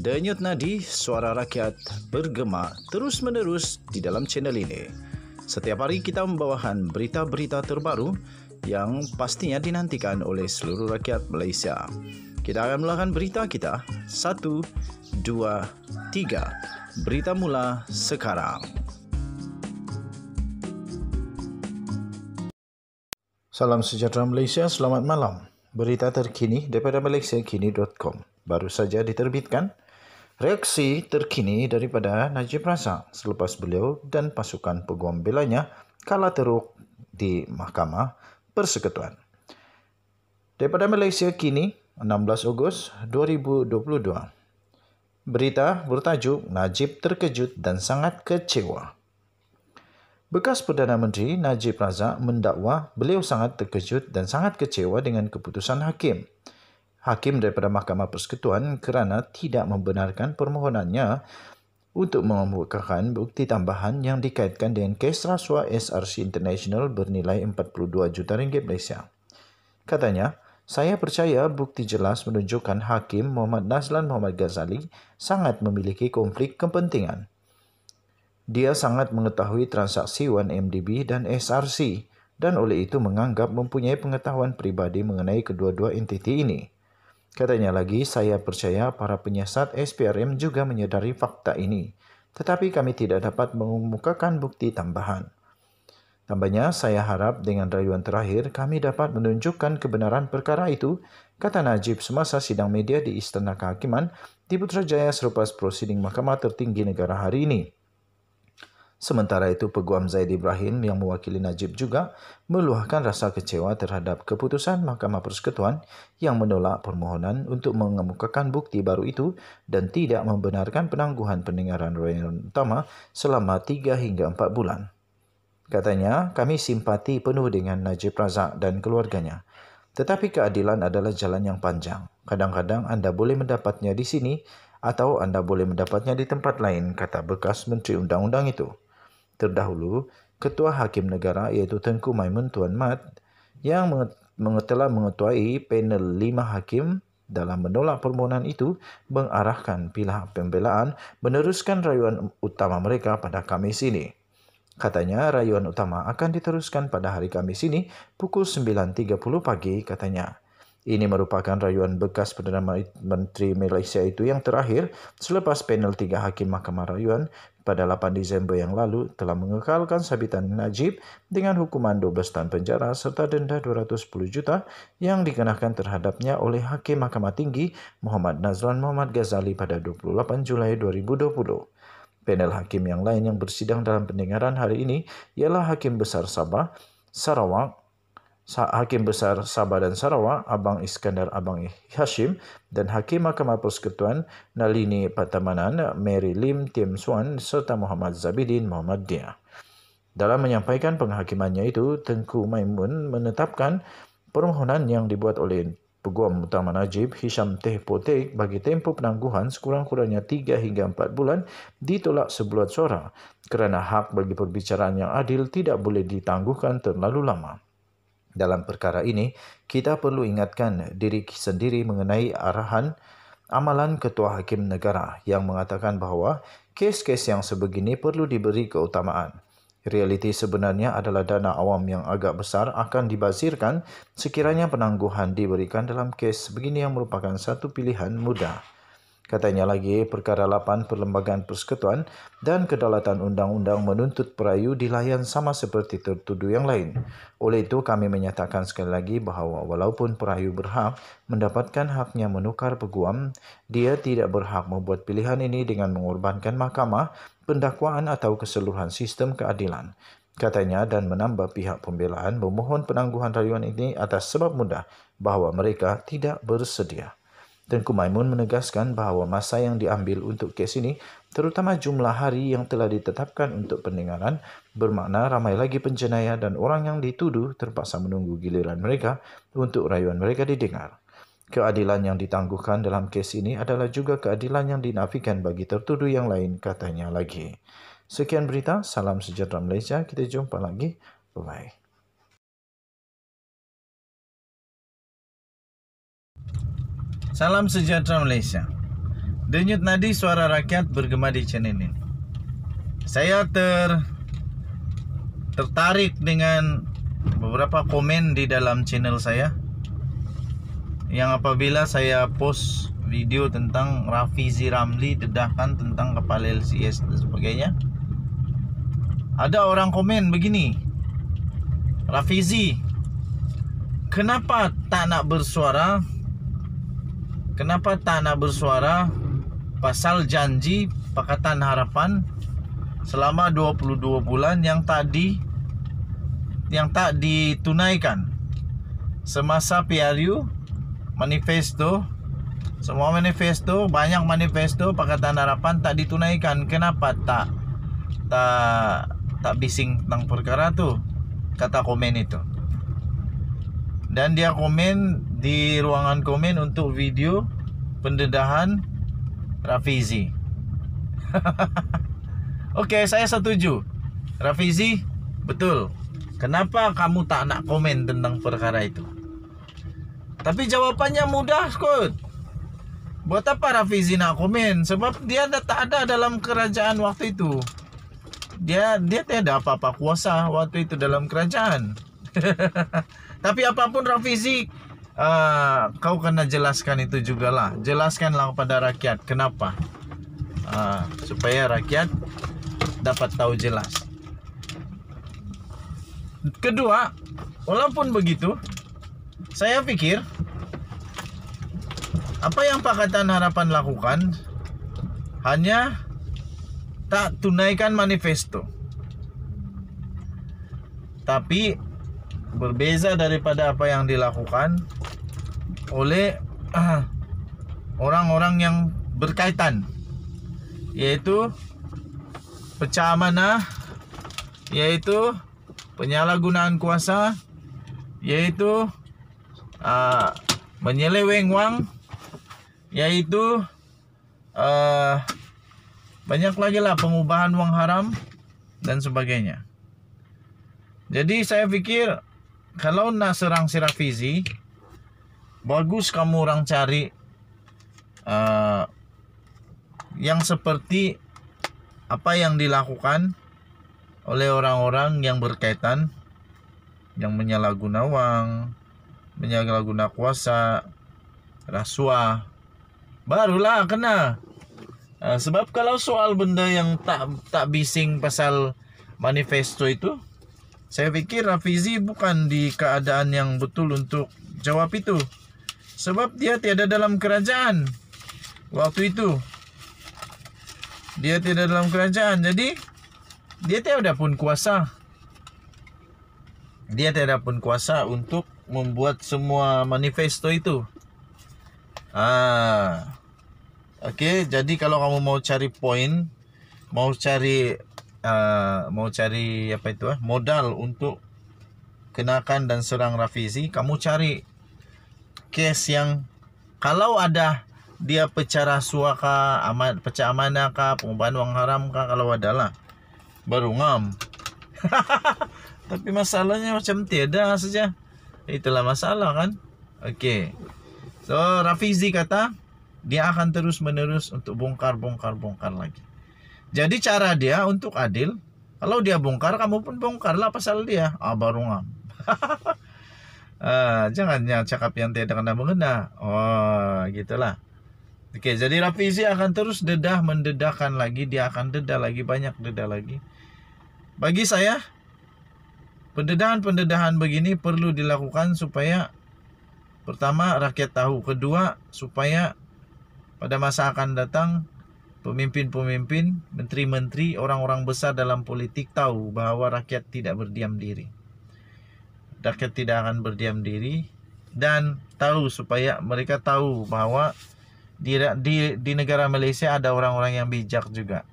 Denyut nadi suara rakyat bergema terus-menerus di dalam channel ini. Setiap hari kita membawakan berita-berita terbaru yang pastinya dinantikan oleh seluruh rakyat Malaysia. Kita akan melakukan berita kita. Satu, dua, tiga. Berita mula sekarang. Salam sejahtera Malaysia, selamat malam. Berita terkini daripada malaysiakini.com baru saja diterbitkan Reaksi terkini daripada Najib Razak selepas beliau dan pasukan penggombelannya kalah teruk di Mahkamah Persekutuan. Daripada Malaysia kini 16 Ogos 2022. Berita bertajuk Najib terkejut dan sangat kecewa. Bekas Perdana Menteri Najib Razak mendakwa beliau sangat terkejut dan sangat kecewa dengan keputusan hakim hakim daripada Mahkamah Persekutuan kerana tidak membenarkan permohonannya untuk mengemukakan bukti tambahan yang dikaitkan dengan kes rasuah SRC International bernilai 42 juta ringgit Malaysia. Katanya, saya percaya bukti jelas menunjukkan Hakim Muhammad Nazlan Muhammad Ghazali sangat memiliki konflik kepentingan. Dia sangat mengetahui transaksi 1MDB dan SRC dan oleh itu menganggap mempunyai pengetahuan pribadi mengenai kedua-dua entiti ini. Katanya lagi, saya percaya para penyiasat SPRM juga menyadari fakta ini, tetapi kami tidak dapat mengemukakan bukti tambahan. Tambahnya, saya harap dengan rayuan terakhir kami dapat menunjukkan kebenaran perkara itu, kata Najib semasa sidang media di Istana Kehakiman di Putrajaya serupa prosiding Mahkamah Tertinggi Negara hari ini. Sementara itu, Peguam Zaid Ibrahim yang mewakili Najib juga meluahkan rasa kecewa terhadap keputusan Mahkamah Persekutuan yang menolak permohonan untuk mengemukakan bukti baru itu dan tidak membenarkan penangguhan pendengaran Royan utama selama 3 hingga 4 bulan. Katanya, kami simpati penuh dengan Najib Razak dan keluarganya. Tetapi keadilan adalah jalan yang panjang. Kadang-kadang Anda boleh mendapatnya di sini atau Anda boleh mendapatnya di tempat lain, kata bekas Menteri Undang-Undang itu. terdahulu Ketua Hakim Negara iaitu Tengku Maimun Tuan Mat yang mengetelah mengetuai panel lima hakim dalam menolak permohonan itu mengarahkan pihak pembelaan meneruskan rayuan utama mereka pada Kamis ini. Katanya rayuan utama akan diteruskan pada hari Kamis ini pukul 9.30 pagi katanya. Ini merupakan rayuan bekas Perdana Menteri Malaysia itu yang terakhir selepas panel tiga hakim Mahkamah Rayuan pada 8 Desember yang lalu telah mengekalkan sabitan Najib dengan hukuman 12 tahun penjara serta denda 210 juta yang dikenakan terhadapnya oleh Hakim Mahkamah Tinggi Muhammad Nazlan Muhammad Ghazali pada 28 Julai 2020. Panel hakim yang lain yang bersidang dalam pendengaran hari ini ialah Hakim Besar Sabah, Sarawak, Hakim Besar Sabah dan Sarawak, Abang Iskandar Abang Hashim dan Hakim Mahkamah Persekutuan Nalini Patamanan, Mary Lim Tim Suan serta Muhammad Zabidin Muhammad Dia. Dalam menyampaikan penghakimannya itu, Tengku Maimun menetapkan permohonan yang dibuat oleh Peguam Utama Najib Hisham Teh Potek bagi tempoh penangguhan sekurang-kurangnya 3 hingga 4 bulan ditolak sebulat suara kerana hak bagi perbicaraan yang adil tidak boleh ditangguhkan terlalu lama. Dalam perkara ini, kita perlu ingatkan diri sendiri mengenai arahan amalan Ketua Hakim Negara yang mengatakan bahawa kes-kes yang sebegini perlu diberi keutamaan. Realiti sebenarnya adalah dana awam yang agak besar akan dibazirkan sekiranya penangguhan diberikan dalam kes begini yang merupakan satu pilihan mudah. Katanya lagi, perkara 8 Perlembagaan Persekutuan dan Kedaulatan Undang-Undang menuntut perayu dilayan sama seperti tertuduh yang lain. Oleh itu, kami menyatakan sekali lagi bahawa walaupun perayu berhak mendapatkan haknya menukar peguam, dia tidak berhak membuat pilihan ini dengan mengorbankan mahkamah, pendakwaan atau keseluruhan sistem keadilan katanya dan menambah pihak pembelaan memohon penangguhan rayuan ini atas sebab mudah bahawa mereka tidak bersedia. Dan Kumaimun menegaskan bahawa masa yang diambil untuk kes ini, terutama jumlah hari yang telah ditetapkan untuk pendengaran, bermakna ramai lagi penjenayah dan orang yang dituduh terpaksa menunggu giliran mereka untuk rayuan mereka didengar. Keadilan yang ditangguhkan dalam kes ini adalah juga keadilan yang dinafikan bagi tertuduh yang lain katanya lagi. Sekian berita, salam sejahtera Malaysia, kita jumpa lagi. Bye-bye. Salam sejahtera Malaysia. Denyut nadi suara rakyat bergema di channel ini. Saya ter tertarik dengan beberapa komen di dalam channel saya yang apabila saya post video tentang Rafizi Ramli dedahkan tentang kepala LCS dan sebagainya ada orang komen begini Rafizi kenapa tak nak bersuara Kenapa tanah bersuara? Pasal janji Pakatan Harapan selama 22 bulan yang tadi yang tak ditunaikan semasa PRU manifesto semua manifesto banyak manifesto Pakatan Harapan tak ditunaikan kenapa tak tak tak bising tentang perkara tuh kata komen itu dan dia komen di ruangan komen untuk video pendedahan Rafizi. Oke, okay, saya setuju. Rafizi, betul. Kenapa kamu tak nak komen tentang perkara itu? Tapi jawabannya mudah, Scott. Buat apa Rafizi nak komen? Sebab dia tak ada dalam kerajaan waktu itu. Dia dia tidak ada apa-apa kuasa waktu itu dalam kerajaan. Tapi apapun Rafizi uh, kau kena jelaskan itu juga lah jelaskanlah kepada rakyat kenapa uh, supaya rakyat dapat tahu jelas kedua walaupun begitu saya pikir apa yang Pakatan Harapan lakukan hanya tak tunaikan manifesto tapi berbeza daripada apa yang dilakukan oleh ah, orang-orang yang berkaitan yaitu pecah amanah yaitu penyalahgunaan kuasa yaitu uh, menyeleweng wang yaitu uh, banyak lagi lah pengubahan uang haram dan sebagainya jadi saya pikir kalau nak serang Sirafizi bagus kamu orang cari uh, yang seperti apa yang dilakukan oleh orang-orang yang berkaitan yang menyalahguna uang, menyalahguna kuasa, rasuah, barulah kena. Eh, sebab kalau soal benda yang tak tak bising pasal manifesto itu, saya pikir Rafizi bukan di keadaan yang betul untuk jawab itu. Sebab dia tiada dalam kerajaan Waktu itu Dia tiada dalam kerajaan Jadi Dia tiada pun kuasa Dia tiada pun kuasa untuk Membuat semua manifesto itu Ah, Okey, jadi kalau kamu mau cari poin, mau cari uh, mau cari apa itu ah, modal untuk kenakan dan serang Rafizi, kamu cari case yang kalau ada dia pecah rasuah ka, aman, pecah amanah ka, pengubahan uang haram ka, kalau adalah Baru ngam. Tapi masalahnya macam tiada saja. Itulah masalah kan. Oke. Okay. So Rafizi kata dia akan terus menerus untuk bongkar bongkar bongkar lagi. Jadi cara dia untuk adil, kalau dia bongkar kamu pun bongkarlah pasal dia. Ah baru ngam. Ah, jangan yang cakap yang tidak kena mengena. Oh, gitulah. Oke, okay, jadi Rafizi akan terus dedah mendedahkan lagi, dia akan dedah lagi banyak dedah lagi. Bagi saya pendedahan-pendedahan begini perlu dilakukan supaya pertama rakyat tahu, kedua supaya pada masa akan datang pemimpin-pemimpin, menteri-menteri, orang-orang besar dalam politik tahu bahwa rakyat tidak berdiam diri rakyat tidak akan berdiam diri dan tahu supaya mereka tahu bahwa di di, di negara Malaysia ada orang-orang yang bijak juga.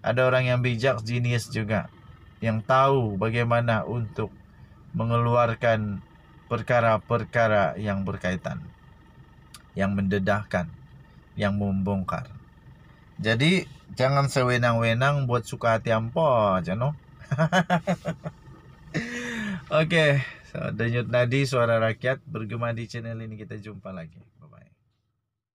Ada orang yang bijak, jenius juga yang tahu bagaimana untuk mengeluarkan perkara-perkara yang berkaitan, yang mendedahkan, yang membongkar. Jadi jangan sewenang-wenang buat suka hati ampo, no Oke, okay. so, Denyut Nadi Suara Rakyat bergema di channel ini kita jumpa lagi.